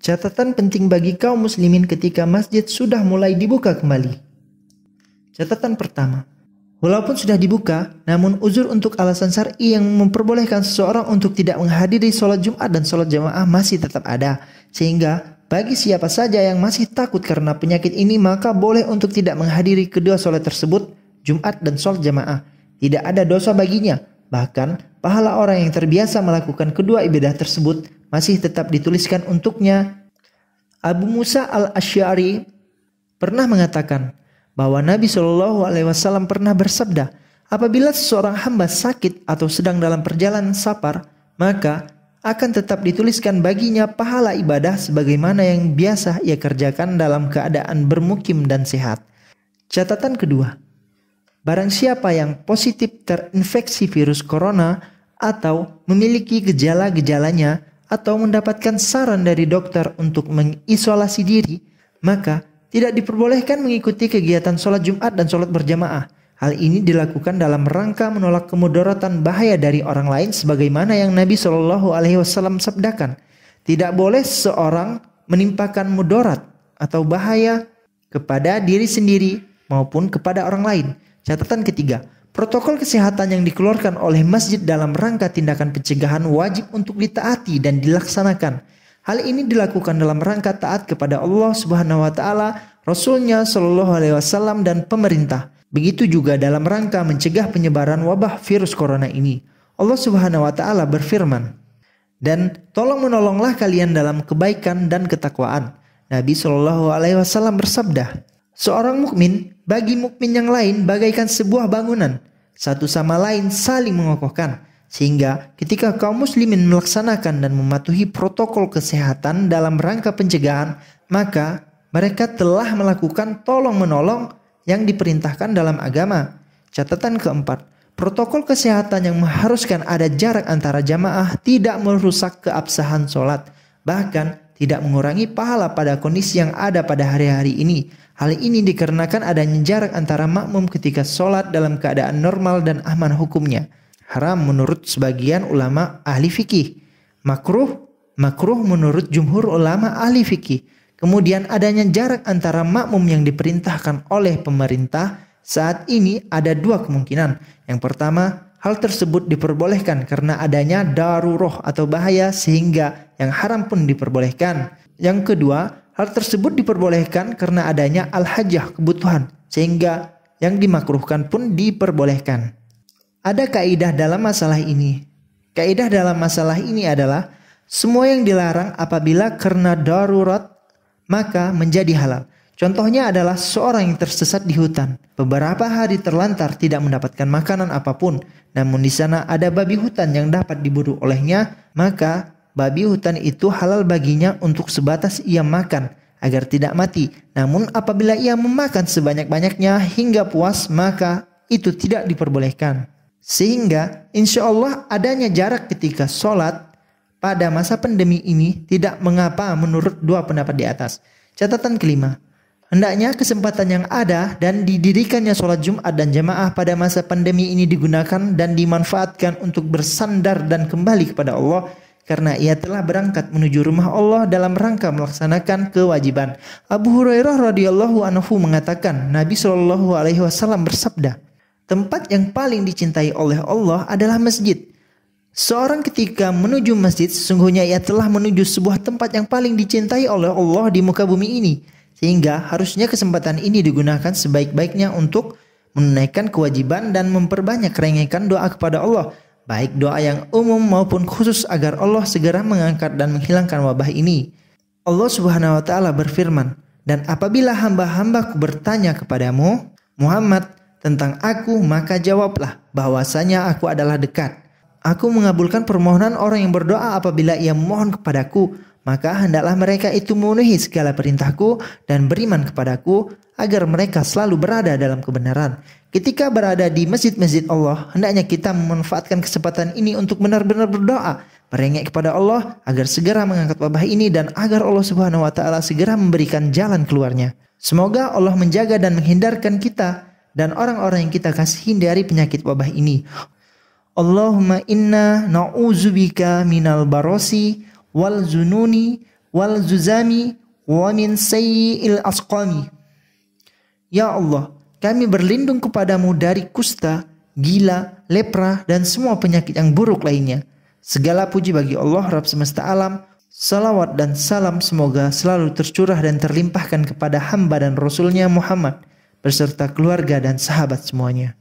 Catatan penting bagi kaum muslimin ketika masjid sudah mulai dibuka kembali. Catatan pertama, walaupun sudah dibuka, namun uzur untuk alasan syar'i yang memperbolehkan seseorang untuk tidak menghadiri sholat Jumat dan sholat jamaah masih tetap ada. Sehingga bagi siapa saja yang masih takut karena penyakit ini maka boleh untuk tidak menghadiri kedua sholat tersebut, Jumat dan sholat jamaah. Tidak ada dosa baginya, bahkan pahala orang yang terbiasa melakukan kedua ibadah tersebut masih tetap dituliskan untuknya Abu Musa al-Asy'ari pernah mengatakan bahwa Nabi Shallallahu alaihi wasallam pernah bersabda, apabila seorang hamba sakit atau sedang dalam perjalanan safar, maka akan tetap dituliskan baginya pahala ibadah sebagaimana yang biasa ia kerjakan dalam keadaan bermukim dan sehat. Catatan kedua, barang siapa yang positif terinfeksi virus corona atau memiliki gejala-gejalanya, atau mendapatkan saran dari dokter untuk mengisolasi diri, maka tidak diperbolehkan mengikuti kegiatan sholat Jumat dan sholat berjamaah. Hal ini dilakukan dalam rangka menolak kemudaratan bahaya dari orang lain sebagaimana yang Nabi Shallallahu alaihi wasallam sabdakan. Tidak boleh seorang menimpakan mudarat atau bahaya kepada diri sendiri maupun kepada orang lain. Catatan ketiga, Protokol kesehatan yang dikeluarkan oleh masjid dalam rangka tindakan pencegahan wajib untuk ditaati dan dilaksanakan. Hal ini dilakukan dalam rangka taat kepada Allah Subhanahu wa taala, Rasulnya Shallallahu alaihi wasallam dan pemerintah. Begitu juga dalam rangka mencegah penyebaran wabah virus corona ini. Allah Subhanahu wa taala berfirman, "Dan tolong menolonglah kalian dalam kebaikan dan ketakwaan." Nabi Shallallahu alaihi wasallam bersabda, Seorang mukmin bagi mukmin yang lain bagaikan sebuah bangunan, satu sama lain saling mengokohkan. Sehingga ketika kaum muslimin melaksanakan dan mematuhi protokol kesehatan dalam rangka pencegahan, maka mereka telah melakukan tolong-menolong yang diperintahkan dalam agama. Catatan keempat, protokol kesehatan yang mengharuskan ada jarak antara jamaah tidak merusak keabsahan sholat. Bahkan tidak mengurangi pahala pada kondisi yang ada pada hari-hari ini. Hal ini dikarenakan adanya jarak antara makmum ketika sholat dalam keadaan normal dan aman hukumnya. Haram menurut sebagian ulama ahli fikih. Makruh, makruh menurut jumhur ulama ahli fikih. Kemudian adanya jarak antara makmum yang diperintahkan oleh pemerintah saat ini ada dua kemungkinan. Yang pertama, Hal tersebut diperbolehkan karena adanya daruroh atau bahaya sehingga yang haram pun diperbolehkan. Yang kedua, hal tersebut diperbolehkan karena adanya al-hajah kebutuhan sehingga yang dimakruhkan pun diperbolehkan. Ada kaidah dalam masalah ini. Kaidah dalam masalah ini adalah semua yang dilarang apabila karena darurat maka menjadi halal Contohnya adalah seorang yang tersesat di hutan. Beberapa hari terlantar tidak mendapatkan makanan apapun, namun di sana ada babi hutan yang dapat diburu olehnya, maka babi hutan itu halal baginya untuk sebatas ia makan agar tidak mati. Namun apabila ia memakan sebanyak-banyaknya hingga puas, maka itu tidak diperbolehkan. Sehingga insya Allah adanya jarak ketika sholat pada masa pandemi ini tidak mengapa menurut dua pendapat di atas. Catatan kelima, Hendaknya kesempatan yang ada dan didirikannya sholat Jumat dan jemaah pada masa pandemi ini digunakan dan dimanfaatkan untuk bersandar dan kembali kepada Allah karena ia telah berangkat menuju rumah Allah dalam rangka melaksanakan kewajiban. Abu Hurairah radhiyallahu anhu mengatakan, Nabi Shallallahu alaihi wasallam bersabda, "Tempat yang paling dicintai oleh Allah adalah masjid." Seorang ketika menuju masjid, sesungguhnya ia telah menuju sebuah tempat yang paling dicintai oleh Allah di muka bumi ini sehingga harusnya kesempatan ini digunakan sebaik-baiknya untuk menunaikan kewajiban dan memperbanyak rengekan doa kepada Allah, baik doa yang umum maupun khusus agar Allah segera mengangkat dan menghilangkan wabah ini. Allah Subhanahu wa taala berfirman, "Dan apabila hamba-hambaku bertanya kepadamu, Muhammad, tentang aku, maka jawablah bahwasanya aku adalah dekat." Aku mengabulkan permohonan orang yang berdoa apabila ia mohon kepadaku maka hendaklah mereka itu memenuhi segala perintahku dan beriman kepadaku agar mereka selalu berada dalam kebenaran. Ketika berada di masjid-masjid Allah, hendaknya kita memanfaatkan kesempatan ini untuk benar-benar berdoa, merengek kepada Allah agar segera mengangkat wabah ini dan agar Allah Subhanahu wa taala segera memberikan jalan keluarnya. Semoga Allah menjaga dan menghindarkan kita dan orang-orang yang kita kasih hindari penyakit wabah ini. Allahumma inna na'udzubika minal barosi wal zununi wal zuzami wa min sayyi'il asqami. Ya Allah, kami berlindung kepadamu dari kusta, gila, lepra, dan semua penyakit yang buruk lainnya. Segala puji bagi Allah Rabb semesta alam, salawat dan salam semoga selalu tercurah dan terlimpahkan kepada hamba dan Rasulnya Muhammad, beserta keluarga dan sahabat semuanya.